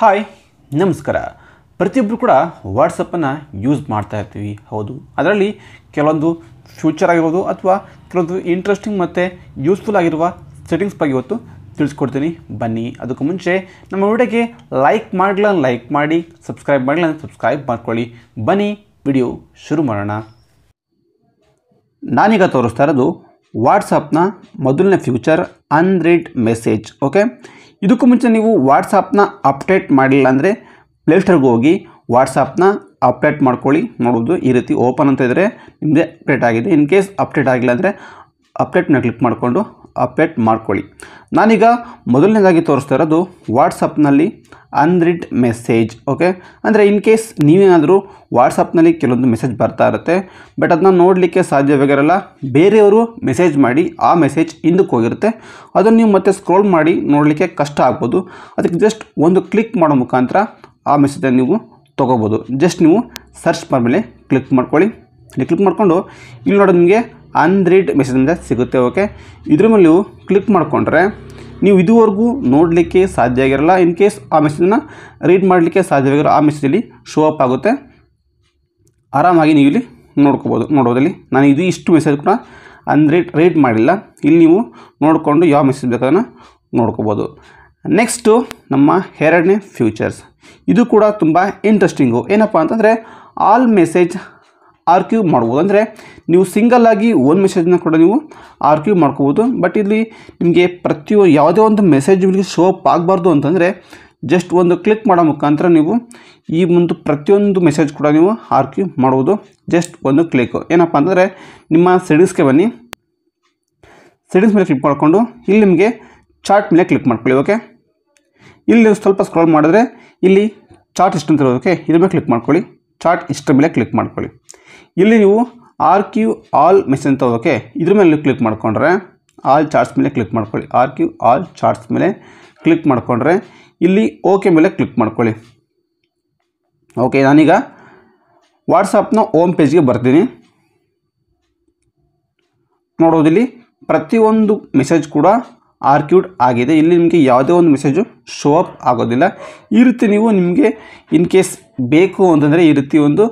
hi ನಮಸ್ಕಾರ ಪ್ರತಿಯೊಬ್ಬರು ಕೂಡ ವಾಟ್ಸಪ್ಪನ್ನು ಯೂಸ್ ಮಾಡ್ತಾ ಇರ್ತೀವಿ ಹೌದು ಅದರಲ್ಲಿ ಕೆಲವೊಂದು ಫ್ಯೂಚರ್ ಆಗಿರ್ಬೋದು ಅಥವಾ ಕೆಲವೊಂದು ಇಂಟ್ರೆಸ್ಟಿಂಗ್ ಮತ್ತು ಯೂಸ್ಫುಲ್ ಆಗಿರುವ ಸೆಟ್ಟಿಂಗ್ಸ್ ಬಗ್ಗೆ ಇವತ್ತು ತಿಳಿಸ್ಕೊಡ್ತೀನಿ ಬನ್ನಿ ಅದಕ್ಕೂ ಮುಂಚೆ ನಮ್ಮ ವಿಡಿಯೋಗೆ ಲೈಕ್ ಮಾಡಲ ಲೈಕ್ ಮಾಡಿ ಸಬ್ಸ್ಕ್ರೈಬ್ ಮಾಡಲ ಸಬ್ಸ್ಕ್ರೈಬ್ ಮಾಡ್ಕೊಳ್ಳಿ ಬನ್ನಿ ವಿಡಿಯೋ ಶುರು ಮಾಡೋಣ ನಾನೀಗ ತೋರಿಸ್ತಾ ಇರೋದು ವಾಟ್ಸಪ್ನ ಮೊದಲನೇ ಫ್ಯೂಚರ್ ಅನ್ರೀಡ್ ಮೆಸೇಜ್ ಓಕೆ ಇದಕ್ಕೂ ಮುಂಚೆ ನೀವು ವಾಟ್ಸಾಪ್ನ ಅಪ್ಡೇಟ್ ಮಾಡಿಲ್ಲ ಅಂದರೆ ಪ್ಲೇಸ್ಟೋರ್ಗೆ ಹೋಗಿ ವಾಟ್ಸಾಪ್ನ ಅಪ್ಡೇಟ್ ಮಾಡ್ಕೊಳ್ಳಿ ನೋಡೋದು ಈ ರೀತಿ ಓಪನ್ ಅಂತ ಇದ್ದರೆ ನಿಮಗೆ ಅಪ್ಡೇಟ್ ಆಗಿದೆ ಇನ್ ಕೇಸ್ ಅಪ್ಡೇಟ್ ಆಗಿಲ್ಲ ಅಂದರೆ ಅಪ್ಡೇಟ್ನ ಕ್ಲಿಕ್ ಮಾಡಿಕೊಂಡು ಅಪ್ಡೇಟ್ ಮಾಡ್ಕೊಳ್ಳಿ ನಾನೀಗ ಮೊದಲನೇದಾಗಿ ತೋರಿಸ್ತಾ ಇರೋದು ವಾಟ್ಸಪ್ನಲ್ಲಿ ಅನ್ರಿಡ್ ಮೆಸೇಜ್ ಓಕೆ ಅಂದರೆ ಇನ್ ಕೇಸ್ ನೀವೇನಾದರೂ ವಾಟ್ಸಪ್ನಲ್ಲಿ ಕೆಲವೊಂದು ಮೆಸೇಜ್ ಬರ್ತಾ ಇರುತ್ತೆ ಬಟ್ ಅದನ್ನ ನೋಡಲಿಕ್ಕೆ ಸಾಧ್ಯವಾಗಿರಲ್ಲ ಬೇರೆಯವರು ಮೆಸೇಜ್ ಮಾಡಿ ಆ ಮೆಸೇಜ್ ಹಿಂದಕ್ಕೆ ಹೋಗಿರುತ್ತೆ ಅದನ್ನು ನೀವು ಮತ್ತೆ ಸ್ಕ್ರೋಲ್ ಮಾಡಿ ನೋಡಲಿಕ್ಕೆ ಕಷ್ಟ ಆಗ್ಬೋದು ಅದಕ್ಕೆ ಜಸ್ಟ್ ಒಂದು ಕ್ಲಿಕ್ ಮಾಡೋ ಮುಖಾಂತರ ಆ ಮೆಸೇಜನ್ನು ನೀವು ತೊಗೋಬೋದು ಜಸ್ಟ್ ನೀವು ಸರ್ಚ್ ಮೇಲೆ ಕ್ಲಿಕ್ ಮಾಡ್ಕೊಳ್ಳಿ ಇಲ್ಲಿ ಕ್ಲಿಕ್ ಮಾಡಿಕೊಂಡು ಇಲ್ಲಿ ನೋಡೋದು ನಿಮಗೆ ಅನ್ರೀಡ್ ಮೆಸೇಜಿಂದ ಸಿಗುತ್ತೆ ಓಕೆ ಇದ್ರ ಮೇಲೆ ನೀವು ಕ್ಲಿಕ್ ಮಾಡಿಕೊಂಡ್ರೆ ನೀವು ಇದುವರೆಗೂ ನೋಡಲಿಕ್ಕೆ ಸಾಧ್ಯ ಆಗಿರಲ್ಲ ಇನ್ ಕೇಸ್ ಆ ಮೆಸೇಜನ್ನು ರೀಡ್ ಮಾಡಲಿಕ್ಕೆ ಸಾಧ್ಯವಾಗಿರೋ ಆ ಮೆಸೇಜಲ್ಲಿ ಶೋ ಅಪ್ ಆಗುತ್ತೆ ಆರಾಮಾಗಿ ನೀವು ಇಲ್ಲಿ ನೋಡ್ಕೋಬೋದು ನೋಡೋದಲ್ಲಿ ನಾನು ಇದು ಇಷ್ಟು ಮೆಸೇಜ್ ಕೂಡ ಅನ್ರೀಡ್ ರೀಡ್ ಮಾಡಿಲ್ಲ ಇಲ್ಲಿ ನೀವು ನೋಡಿಕೊಂಡು ಯಾವ ಮೆಸೇಜ್ ಬೇಕಾದನ್ನು ನೋಡ್ಕೋಬೋದು ನೆಕ್ಸ್ಟು ನಮ್ಮ ಎರಡನೇ ಫ್ಯೂಚರ್ಸ್ ಇದು ಕೂಡ ತುಂಬ ಇಂಟ್ರೆಸ್ಟಿಂಗು ಏನಪ್ಪ ಅಂತಂದರೆ ಆಲ್ ಮೆಸೇಜ್ ಆರ್ಕ್ಯೂ ಮಾಡ್ಬೋದು ಅಂದರೆ ನೀವು ಸಿಂಗಲ್ ಆಗಿ ಒಂದು ಮೆಸೇಜನ್ನ ಕೂಡ ನೀವು ಆರ್ಕ್ಯೂ ಮಾಡ್ಕೋಬೋದು ಬಟ್ ಇಲ್ಲಿ ನಿಮಗೆ ಪ್ರತಿಯೊ ಯಾವುದೇ ಒಂದು ಮೆಸೇಜ್ ನಿಮಗೆ ಶೋಪ್ ಆಗಬಾರ್ದು ಅಂತಂದರೆ ಜಸ್ಟ್ ಒಂದು ಕ್ಲಿಕ್ ಮಾಡೋ ಮುಖಾಂತರ ನೀವು ಈ ಒಂದು ಪ್ರತಿಯೊಂದು ಮೆಸೇಜ್ ಕೂಡ ನೀವು ಆರ್ಕ್ಯೂ ಮಾಡ್ಬೋದು ಜಸ್ಟ್ ಒಂದು ಕ್ಲಿಕ್ ಏನಪ್ಪ ಅಂದರೆ ನಿಮ್ಮ ಸೆಡಿಸ್ಗೆ ಬನ್ನಿ ಸೆಡಿಸ್ ಮೇಲೆ ಕ್ಲಿಕ್ ಮಾಡಿಕೊಂಡು ಇಲ್ಲಿ ನಿಮಗೆ ಚಾರ್ಟ್ ಮೇಲೆ ಕ್ಲಿಕ್ ಮಾಡ್ಕೊಳ್ಳಿ ಓಕೆ ಇಲ್ಲಿ ನೀವು ಸ್ವಲ್ಪ ಸ್ಕ್ರಾಲ್ ಮಾಡಿದ್ರೆ ಇಲ್ಲಿ ಚಾರ್ಟ್ ಎಷ್ಟು ಅಂತ ಓಕೆ ಇದ್ರ ಮೇಲೆ ಕ್ಲಿಕ್ ಮಾಡ್ಕೊಳ್ಳಿ ಚಾರ್ಟ್ ಇಷ್ಟರ ಮೇಲೆ ಕ್ಲಿಕ್ ಮಾಡ್ಕೊಳ್ಳಿ ಇಲ್ಲಿ ನೀವು ಆರ್ ಕ್ಯೂ ಆಲ್ ಮೆಸೇಜ್ ಅಂತ ಓಕೆ ಇದ್ರ ಮೇಲೆ ಕ್ಲಿಕ್ ಮಾಡ್ಕೊಂಡ್ರೆ ಆಲ್ ಚಾರ್ಟ್ಸ್ ಮೇಲೆ ಕ್ಲಿಕ್ ಮಾಡ್ಕೊಳ್ಳಿ ಆರ್ ಕ್ಯೂ ಆಲ್ ಚಾರ್ಟ್ಸ್ ಮೇಲೆ ಕ್ಲಿಕ್ ಮಾಡಿಕೊಂಡ್ರೆ ಇಲ್ಲಿ ಓಕೆ ಮೇಲೆ ಕ್ಲಿಕ್ ಮಾಡ್ಕೊಳ್ಳಿ ಓಕೆ ನಾನೀಗ ವಾಟ್ಸಪ್ನ ಓಮ್ ಪೇಜ್ಗೆ ಬರ್ತೀನಿ ನೋಡೋದಿಲ್ಲಿ ಪ್ರತಿಯೊಂದು ಮೆಸೇಜ್ ಕೂಡ ಆರ್ಕ್ಯೂಡ್ ಆಗಿದೆ ಇಲ್ಲಿ ನಿಮಗೆ ಯಾವುದೇ ಒಂದು ಮೆಸೇಜು ಶೋ ಅಪ್ ಆಗೋದಿಲ್ಲ ಈ ರೀತಿ ನೀವು ನಿಮಗೆ ಇನ್ ಕೇಸ್ ಬೇಕು ಅಂತಂದರೆ ಈ ರೀತಿ ಒಂದು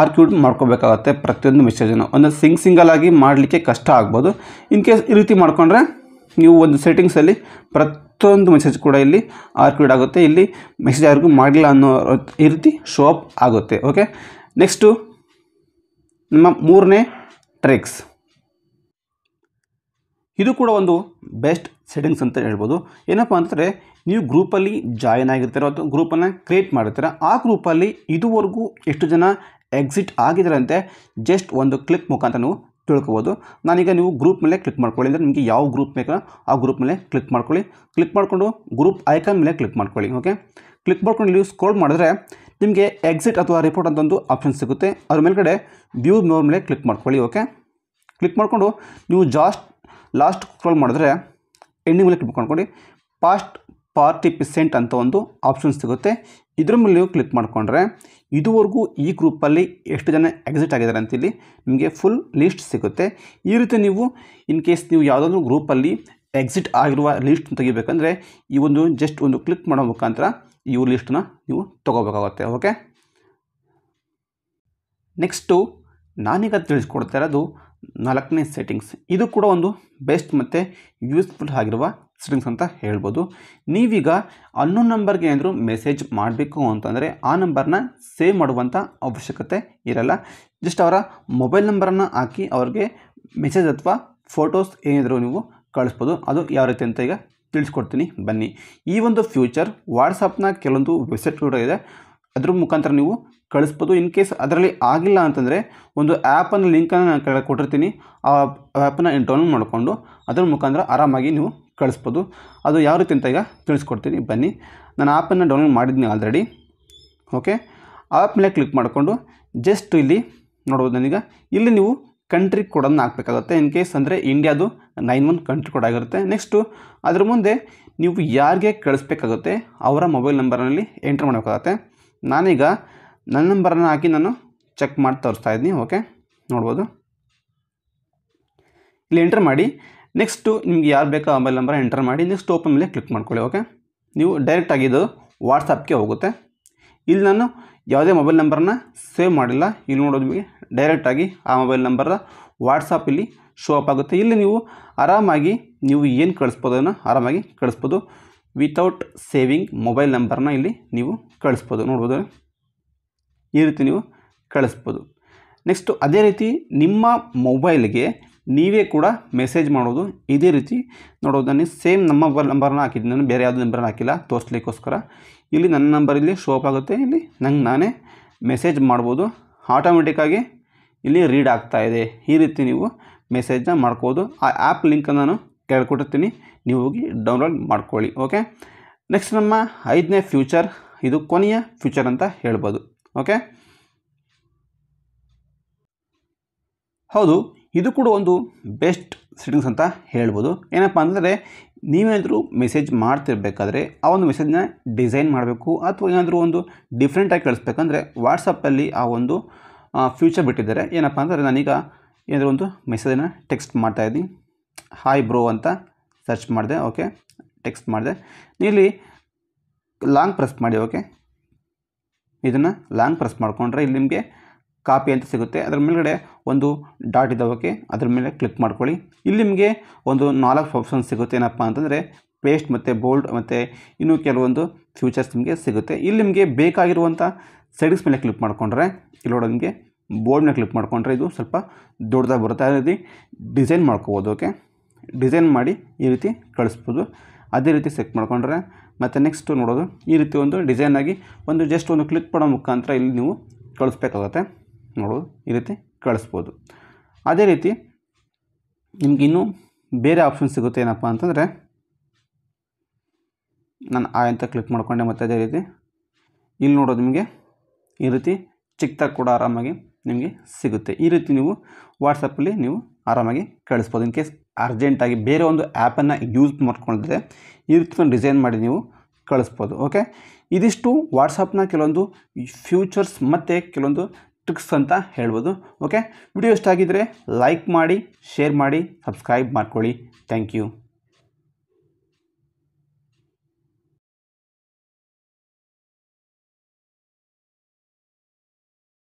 ಆರ್ಕ್ಯೂಡ್ ಮಾಡ್ಕೋಬೇಕಾಗತ್ತೆ ಪ್ರತಿಯೊಂದು ಮೆಸೇಜನ್ನು ಒಂದು ಸಿಂಗ್ ಸಿಂಗಲ್ ಆಗಿ ಮಾಡಲಿಕ್ಕೆ ಕಷ್ಟ ಆಗ್ಬೋದು ಇನ್ ಕೇಸ್ ಈ ರೀತಿ ಮಾಡಿಕೊಂಡ್ರೆ ನೀವು ಒಂದು ಸೆಟ್ಟಿಂಗ್ಸಲ್ಲಿ ಪ್ರತಿಯೊಂದು ಮೆಸೇಜ್ ಕೂಡ ಇಲ್ಲಿ ಆರ್ಕ್ಯೂಡ್ ಆಗುತ್ತೆ ಇಲ್ಲಿ ಮೆಸೇಜ್ ಯಾರಿಗೂ ಮಾಡಿಲ್ಲ ಅನ್ನೋ ಈ ರೀತಿ ಶೋ ಅಪ್ ಆಗುತ್ತೆ ಓಕೆ ನೆಕ್ಸ್ಟು ನಮ್ಮ ಮೂರನೇ ಟ್ರಿಕ್ಸ್ ಇದು ಕೂಡ ಒಂದು ಬೆಸ್ಟ್ ಸೆಟ್ಟಿಂಗ್ಸ್ ಅಂತ ಹೇಳ್ಬೋದು ಏನಪ್ಪ ಅಂತಂದರೆ ನೀವು ಗ್ರೂಪಲ್ಲಿ ಜಾಯಿನ್ ಆಗಿರ್ತೀರೋ ಅಥವಾ ಗ್ರೂಪನ್ನು ಕ್ರಿಯೇಟ್ ಮಾಡಿರ್ತೀರ ಆ ಗ್ರೂಪಲ್ಲಿ ಇದುವರೆಗೂ ಎಷ್ಟು ಜನ ಎಕ್ಸಿಟ್ ಆಗಿದ್ದಾರಂತೆ ಜಸ್ಟ್ ಒಂದು ಕ್ಲಿಕ್ ಮುಖಾಂತರ ನೀವು ತಿಳ್ಕೊಬೋದು ನಾನೀಗ ನೀವು ಗ್ರೂಪ್ ಮೇಲೆ ಕ್ಲಿಕ್ ಮಾಡ್ಕೊಳ್ಳಿ ಅಂದರೆ ನಿಮಗೆ ಯಾವ ಗ್ರೂಪ್ ಬೇಕೋ ಆ ಗ್ರೂಪ್ ಮೇಲೆ ಕ್ಲಿಕ್ ಮಾಡ್ಕೊಳ್ಳಿ ಕ್ಲಿಕ್ ಮಾಡಿಕೊಂಡು ಗ್ರೂಪ್ ಐಕಾನ್ ಮೇಲೆ ಕ್ಲಿಕ್ ಮಾಡ್ಕೊಳ್ಳಿ ಓಕೆ ಕ್ಲಿಕ್ ಮಾಡ್ಕೊಂಡು ನೀವು ಸ್ಕ್ರೋಲ್ ಮಾಡಿದ್ರೆ ನಿಮಗೆ ಎಕ್ಸಿಟ್ ಅಥವಾ ರಿಪೋರ್ಟ್ ಅಂತ ಒಂದು ಆಪ್ಷನ್ ಸಿಗುತ್ತೆ ಅದ್ರ ಮೇಲ್ಗಡೆ ವ್ಯೂ ನೋರ್ ಮೇಲೆ ಕ್ಲಿಕ್ ಮಾಡ್ಕೊಳ್ಳಿ ಓಕೆ ಕ್ಲಿಕ್ ಮಾಡಿಕೊಂಡು ನೀವು ಜಾಸ್ಟ್ ಲಾಸ್ಟ್ ಸ್ಕ್ರೋಲ್ ಮಾಡಿದ್ರೆ ಎಂಡಿಂಗ್ ಮೇಲೆ ಕ್ಲಿಕ್ ಮಾಡ್ಕೊಂಡು ಪಾಸ್ಟ್ ಪಾರ್ಟಿ ಪಿಸೆಂಟ್ ಅಂತ ಒಂದು ಆಪ್ಷನ್ ಸಿಗುತ್ತೆ ಇದ್ರ ಮೇಲೆ ಕ್ಲಿಕ್ ಮಾಡಿಕೊಂಡ್ರೆ ಇದುವರೆಗೂ ಈ ಗ್ರೂಪಲ್ಲಿ ಎಷ್ಟು ಜನ ಎಕ್ಸಿಟ್ ಆಗಿದ್ದಾರೆ ಅಂತೇಳಿ ನಿಮಗೆ ಫುಲ್ ಲೀಸ್ಟ್ ಸಿಗುತ್ತೆ ಈ ರೀತಿ ನೀವು ಇನ್ ಕೇಸ್ ನೀವು ಯಾವುದಾದ್ರೂ ಗ್ರೂಪಲ್ಲಿ ಎಕ್ಸಿಟ್ ಆಗಿರುವ ಲೀಸ್ಟ್ ತೆಗಿಬೇಕಂದ್ರೆ ಈ ಒಂದು ಜಸ್ಟ್ ಒಂದು ಕ್ಲಿಕ್ ಮಾಡೋ ಮುಖಾಂತರ ಈ ಲೀಸ್ಟನ್ನ ನೀವು ತೊಗೋಬೇಕಾಗುತ್ತೆ ಓಕೆ ನೆಕ್ಸ್ಟು ನಾನೀಗ ತಿಳಿಸ್ಕೊಡ್ತಾ ಇರೋದು ನಾಲ್ಕನೇ ಸೆಟ್ಟಿಂಗ್ಸ್ ಇದು ಕೂಡ ಒಂದು ಬೆಸ್ಟ್ ಮತ್ತು ಯೂಸ್ಫುಲ್ ಆಗಿರುವ ಸೆಟ್ಟಿಂಗ್ಸ್ ಅಂತ ಹೇಳ್ಬೋದು ನೀವೀಗ ಅನ್ನೋ ನಂಬರ್ಗೆ ಏನಾದರೂ ಮೆಸೇಜ್ ಮಾಡಬೇಕು ಅಂತಂದರೆ ಆ ನಂಬರ್ನ ಸೇವ್ ಮಾಡುವಂಥ ಅವಶ್ಯಕತೆ ಇರಲ್ಲ ಜಸ್ಟ್ ಅವರ ಮೊಬೈಲ್ ನಂಬರನ್ನು ಹಾಕಿ ಅವ್ರಿಗೆ ಮೆಸೇಜ್ ಅಥವಾ ಫೋಟೋಸ್ ಏನಿದ್ರು ನೀವು ಕಳಿಸ್ಬೋದು ಅದು ಯಾವ ರೀತಿ ಅಂತ ಈಗ ತಿಳಿಸ್ಕೊಡ್ತೀನಿ ಬನ್ನಿ ಈ ಒಂದು ಫ್ಯೂಚರ್ ವಾಟ್ಸಪ್ನ ಕೆಲವೊಂದು ವೆಬ್ಸೈಟ್ ಕೂಡ ಇದೆ ಅದ್ರ ಮುಖಾಂತರ ನೀವು ಕಳಿಸ್ಬೋದು ಇನ್ ಕೇಸ್ ಅದರಲ್ಲಿ ಆಗಿಲ್ಲ ಅಂತಂದರೆ ಒಂದು ಆ್ಯಪನ್ನು ಲಿಂಕನ್ನು ನಾನು ಕೆಳಗೆ ಕೊಟ್ಟಿರ್ತೀನಿ ಆ ಆ್ಯಪನ್ನು ಡೌನ್ಲೋಡ್ ಮಾಡಿಕೊಂಡು ಅದ್ರ ಮುಖಾಂತರ ಆರಾಮಾಗಿ ನೀವು ಕಳಿಸ್ಬೋದು ಅದು ಯಾವ ರೀತಿ ಅಂತ ಈಗ ತಿಳಿಸ್ಕೊಡ್ತೀನಿ ಬನ್ನಿ ನಾನು ಆ್ಯಪನ್ನು ಡೌನ್ಲೋಡ್ ಮಾಡಿದ್ದೀನಿ ಆಲ್ರೆಡಿ ಓಕೆ ಆ್ಯಪ್ ಮೇಲೆ ಕ್ಲಿಕ್ ಮಾಡಿಕೊಂಡು ಜಸ್ಟ್ ಇಲ್ಲಿ ನೋಡ್ಬೋದು ನನಗೆ ಇಲ್ಲಿ ನೀವು ಕಂಟ್ರಿ ಕೋಡನ್ನು ಹಾಕ್ಬೇಕಾಗುತ್ತೆ ಇನ್ ಕೇಸ್ ಅಂದರೆ ಇಂಡಿಯಾದು ನೈನ್ ಒನ್ ಕಂಟ್ರಿ ಕೋಡ್ ಆಗಿರುತ್ತೆ ನೆಕ್ಸ್ಟು ಅದ್ರ ಮುಂದೆ ನೀವು ಯಾರಿಗೆ ಕಳಿಸ್ಬೇಕಾಗುತ್ತೆ ಅವರ ಮೊಬೈಲ್ ನಂಬರ್ನಲ್ಲಿ ಎಂಟ್ರ್ ಮಾಡಬೇಕಾಗತ್ತೆ ನಾನೀಗ ನನ್ನ ನಂಬರನ್ನು ಹಾಕಿ ನಾನು ಚೆಕ್ ಮಾಡಿ ತೋರಿಸ್ತಾ ಇದ್ದೀನಿ ಓಕೆ ನೋಡ್ಬೋದು ಇಲ್ಲಿ ಎಂಟರ್ ಮಾಡಿ ನೆಕ್ಸ್ಟು ನಿಮ್ಗೆ ಯಾರು ಬೇಕೋ ಮೊಬೈಲ್ ನಂಬರ್ ಎಂಟರ್ ಮಾಡಿ ನೆಕ್ಸ್ಟ್ ಓಪನ್ ಮೇಲೆ ಕ್ಲಿಕ್ ಮಾಡ್ಕೊಳ್ಳಿ ಓಕೆ ನೀವು ಡೈರೆಕ್ಟಾಗಿ ಇದು ವಾಟ್ಸಪ್ಗೆ ಹೋಗುತ್ತೆ ಇಲ್ಲಿ ನಾನು ಯಾವುದೇ ಮೊಬೈಲ್ ನಂಬರನ್ನ ಸೇವ್ ಮಾಡಿಲ್ಲ ಇಲ್ಲಿ ನೋಡೋದು ನಿಮಗೆ ಡೈರೆಕ್ಟಾಗಿ ಆ ಮೊಬೈಲ್ ನಂಬರ ವಾಟ್ಸಪ್ ಇಲ್ಲಿ ಶೋ ಅಪ್ ಆಗುತ್ತೆ ಇಲ್ಲಿ ನೀವು ಆರಾಮಾಗಿ ನೀವು ಏನು ಕಳಿಸ್ಬೋದು ಅದನ್ನು ಆರಾಮಾಗಿ ಕಳಿಸ್ಬೋದು ವಿತೌಟ್ ಸೇವಿಂಗ್ ಮೊಬೈಲ್ ನಂಬರ್ನ ಇಲ್ಲಿ ನೀವು ಕಳಿಸ್ಬೋದು ನೋಡ್ಬೋದು ಈ ರೀತಿ ನೀವು ಕಳಿಸ್ಬೋದು ನೆಕ್ಸ್ಟು ಅದೇ ರೀತಿ ನಿಮ್ಮ ಮೊಬೈಲ್ಗೆ ನೀವೇ ಕೂಡ ಮೆಸೇಜ್ ಮಾಡೋದು ಇದೇ ರೀತಿ ನೋಡೋದು ನಾನು ಸೇಮ್ ನಮ್ಮ ಮೊಬೈಲ್ ನಂಬರ್ನ ಹಾಕಿದ್ದೀನಿ ನಾನು ಬೇರೆ ಯಾವುದೇ ನಂಬರ್ನ ಹಾಕಿಲ್ಲ ತೋರಿಸ್ಲಿಕ್ಕೋಸ್ಕರ ಇಲ್ಲಿ ನನ್ನ ನಂಬರ್ ಇಲ್ಲಿ ಶೋಪ್ ಆಗುತ್ತೆ ಇಲ್ಲಿ ನಂಗೆ ನಾನೇ ಮೆಸೇಜ್ ಮಾಡ್ಬೋದು ಆಟೋಮೆಟಿಕ್ಕಾಗಿ ಇಲ್ಲಿ ರೀಡ್ ಆಗ್ತಾ ಇದೆ ಈ ರೀತಿ ನೀವು ಮೆಸೇಜ್ನ ಮಾಡ್ಕೋದು ಆ ಆ್ಯಪ್ ಲಿಂಕನ್ನು ನಾನು ಕೇಳ್ಕೊಟ್ಟಿರ್ತೀನಿ ನೀವು ಹೋಗಿ ಡೌನ್ಲೋಡ್ ಮಾಡ್ಕೊಳ್ಳಿ ಓಕೆ ನೆಕ್ಸ್ಟ್ ನಮ್ಮ ಐದನೇ ಫ್ಯೂಚರ್ ಇದು ಕೊನೆಯ ಫ್ಯೂಚರ್ ಅಂತ ಹೇಳ್ಬೋದು ಓಕೆ ಹೌದು ಇದು ಕೂಡ ಒಂದು ಬೆಸ್ಟ್ ಸೆಟ್ಟಿಂಗ್ಸ್ ಅಂತ ಹೇಳ್ಬೋದು ಏನಪ್ಪ ಅಂದರೆ ನೀವೇನಾದರೂ ಮೆಸೇಜ್ ಮಾಡ್ತಿರ್ಬೇಕಾದ್ರೆ ಆ ಒಂದು ಮೆಸೇಜ್ನ ಡಿಸೈನ್ ಮಾಡಬೇಕು ಅಥವಾ ಏನಾದರೂ ಒಂದು ಡಿಫ್ರೆಂಟಾಗಿ ಕಳಿಸ್ಬೇಕಂದ್ರೆ ವಾಟ್ಸಪ್ಪಲ್ಲಿ ಆ ಒಂದು ಫ್ಯೂಚರ್ ಬಿಟ್ಟಿದ್ದಾರೆ ಏನಪ್ಪ ಅಂದರೆ ನಾನೀಗ ಏನಾದರೂ ಒಂದು ಮೆಸೇಜನ್ನು ಟೆಕ್ಸ್ಟ್ ಮಾಡ್ತಾಯಿದ್ದೀನಿ ಹಾಯ್ ಬ್ರೋ ಅಂತ ಸರ್ಚ್ ಮಾಡಿದೆ ಓಕೆ ಟೆಕ್ಸ್ಟ್ ಮಾಡಿದೆ ಇಲ್ಲಿ ಲಾಂಗ್ ಪ್ರೆಸ್ ಮಾಡಿ ಓಕೆ ಇದನ್ನು ಲಾಂಗ್ ಪ್ರೆಸ್ ಮಾಡಿಕೊಂಡ್ರೆ ಇಲ್ಲಿ ನಿಮಗೆ ಕಾಪಿ ಅಂತ ಸಿಗುತ್ತೆ ಅದ್ರ ಮೇಲ್ಗಡೆ ಒಂದು ಡಾಟ್ ಇದೆ ಓಕೆ ಅದ್ರ ಮೇಲೆ ಕ್ಲಿಕ್ ಮಾಡ್ಕೊಳ್ಳಿ ಇಲ್ಲಿ ನಿಮಗೆ ಒಂದು ನಾಲ್ಕು ಆಪ್ಷನ್ ಸಿಗುತ್ತೆ ಏನಪ್ಪ ಅಂತಂದರೆ ಪೇಸ್ಟ್ ಮತ್ತು ಬೋಲ್ಡ್ ಮತ್ತು ಇನ್ನೂ ಕೆಲವೊಂದು ಫ್ಯೂಚರ್ಸ್ ನಿಮಗೆ ಸಿಗುತ್ತೆ ಇಲ್ಲಿ ನಿಮಗೆ ಬೇಕಾಗಿರುವಂಥ ಸೈಡ್ಸ್ ಮೇಲೆ ಕ್ಲಿಕ್ ಮಾಡಿಕೊಂಡ್ರೆ ಇಲ್ಲಿ ನಿಮಗೆ ಬೋರ್ಡ್ನ ಕ್ಲಿಕ್ ಮಾಡಿಕೊಂಡ್ರೆ ಇದು ಸ್ವಲ್ಪ ದೊಡ್ಡದಾಗಿ ಬರುತ್ತೆ ಅದೇ ಡಿಸೈನ್ ಮಾಡ್ಕೋಬೋದು ಓಕೆ ಡಿಸೈನ್ ಮಾಡಿ ಈ ರೀತಿ ಕಳಿಸ್ಬೋದು ಅದೇ ರೀತಿ ಸೆಟ್ ಮಾಡಿಕೊಂಡ್ರೆ ಮತ್ತು ನೆಕ್ಸ್ಟು ನೋಡೋದು ಈ ರೀತಿ ಒಂದು ಡಿಸೈನ್ ಆಗಿ ಒಂದು ಜಸ್ಟ್ ಒಂದು ಕ್ಲಿಕ್ ಮಾಡೋ ಮುಖಾಂತರ ಇಲ್ಲಿ ನೀವು ಕಳಿಸ್ಬೇಕಾಗತ್ತೆ ನೋಡೋದು ಈ ರೀತಿ ಕಳಿಸ್ಬೋದು ಅದೇ ರೀತಿ ನಿಮ್ಗೆ ಇನ್ನೂ ಬೇರೆ ಆಪ್ಷನ್ ಸಿಗುತ್ತೆ ಏನಪ್ಪ ಅಂತಂದರೆ ನಾನು ಆ ಅಂತ ಕ್ಲಿಕ್ ಮಾಡಿಕೊಂಡೆ ಮತ್ತು ಅದೇ ರೀತಿ ಇಲ್ಲಿ ನೋಡೋದು ನಿಮಗೆ ಈ ರೀತಿ ಚಿಕ್ಕದಾಗಿ ಕೂಡ ಆರಾಮಾಗಿ ನಿಮಗೆ ಸಿಗುತ್ತೆ ಈ ರೀತಿ ನೀವು ವಾಟ್ಸಪ್ಪಲ್ಲಿ ನೀವು ಆರಾಮಾಗಿ ಕಳಿಸ್ಬೋದು ಇನ್ ಕೇಸ್ ಅರ್ಜೆಂಟಾಗಿ ಬೇರೆ ಒಂದು ಆ್ಯಪನ್ನು ಯೂಸ್ ಮಾಡ್ಕೊಂಡ್ರೆ ಈ ರೀತಿ ಡಿಸೈನ್ ಮಾಡಿ ನೀವು ಕಳಿಸ್ಬೋದು ಓಕೆ ಇದಿಷ್ಟು ವಾಟ್ಸಪ್ನ ಕೆಲವೊಂದು ಫ್ಯೂಚರ್ಸ್ ಮತ್ತು ಕೆಲವೊಂದು ಟ್ರಿಕ್ಸ್ ಅಂತ ಹೇಳ್ಬೋದು ಓಕೆ ವಿಡಿಯೋ ಇಷ್ಟ ಆಗಿದ್ದರೆ ಲೈಕ್ ಮಾಡಿ ಶೇರ್ ಮಾಡಿ ಸಬ್ಸ್ಕ್ರೈಬ್ ಮಾಡ್ಕೊಳ್ಳಿ ಥ್ಯಾಂಕ್ ಯು